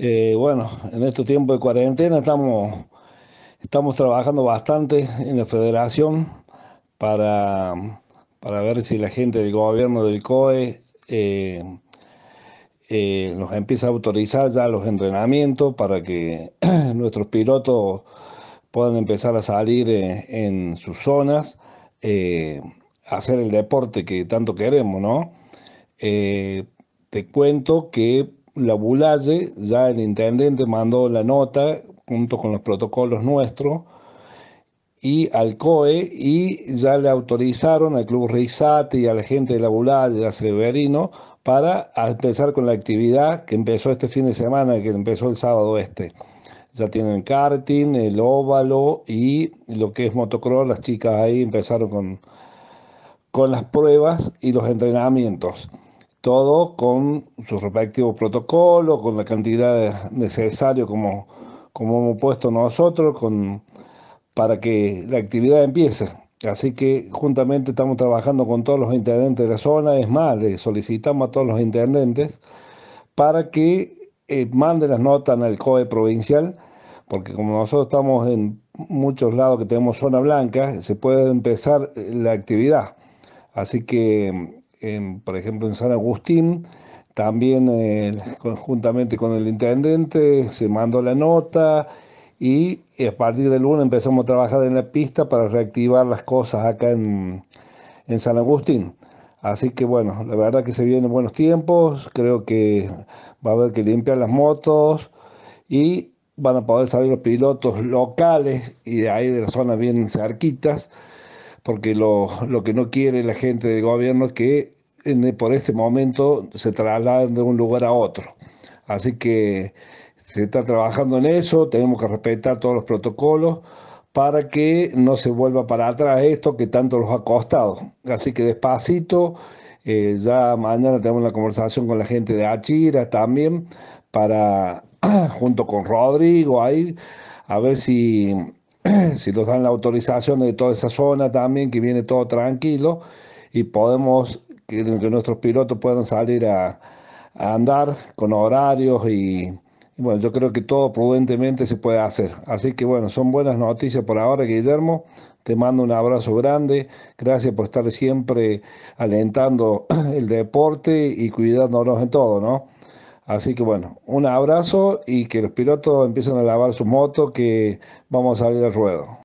Eh, bueno, en este tiempo de cuarentena estamos, estamos trabajando bastante en la federación para, ver si la gente del gobierno del COE nos eh, eh, empieza a autorizar ya los entrenamientos para que nuestros pilotos puedan empezar a salir en, sus zonas, hacer el deporte que tanto queremos, ¿no? te cuento que la Bulalle, ya el intendente mandó la nota junto con los protocolos nuestros y al COE y ya le autorizaron al Club Reisate y a la gente de la Bulalle, a Severino, para empezar con la actividad que empezó este fin de semana, que empezó el sábado este. Ya tienen karting, el óvalo y lo que es motocross, las chicas ahí empezaron con, con las pruebas y los entrenamientos todo con sus respectivos protocolos, con la cantidad necesaria como, como hemos puesto nosotros, con, para que la actividad empiece. Así que juntamente estamos trabajando con todos los intendentes de la zona, es más, le solicitamos a todos los intendentes para que eh, manden las notas al COE provincial, porque como nosotros estamos en muchos lados que tenemos zona blanca, se puede empezar eh, la actividad. Así que por ejemplo, en San Agustín, también eh, conjuntamente con el intendente se mandó la nota y a partir del lunes empezamos a trabajar en la pista para reactivar las cosas acá en, San Agustín. Así que bueno, la verdad que se vienen buenos tiempos, creo que va a haber que limpiar las motos y van a poder salir los pilotos locales y de ahí de las zonas bien cerquitas porque lo, que no quiere la gente del gobierno es que e, por este momento se trasladen de un lugar a otro. Así que se está trabajando en eso, tenemos que respetar todos los protocolos para que no se vuelva para atrás esto que tanto los ha costado. Así que despacito, eh, ya mañana tenemos una conversación con la gente de Achira también, para junto con Rodrigo ahí, a ver si si nos dan la autorización de toda esa zona también, que viene todo tranquilo y podemos, que, nuestros pilotos puedan salir a, andar con horarios y, y, bueno, yo creo que todo prudentemente se puede hacer. Así que bueno, son buenas noticias por ahora, Guillermo. Te mando un abrazo grande. Gracias por estar siempre alentando el deporte y cuidándonos en todo, ¿no? Así que bueno, un abrazo y que los pilotos empiecen a lavar su moto, que vamos a salir al ruedo.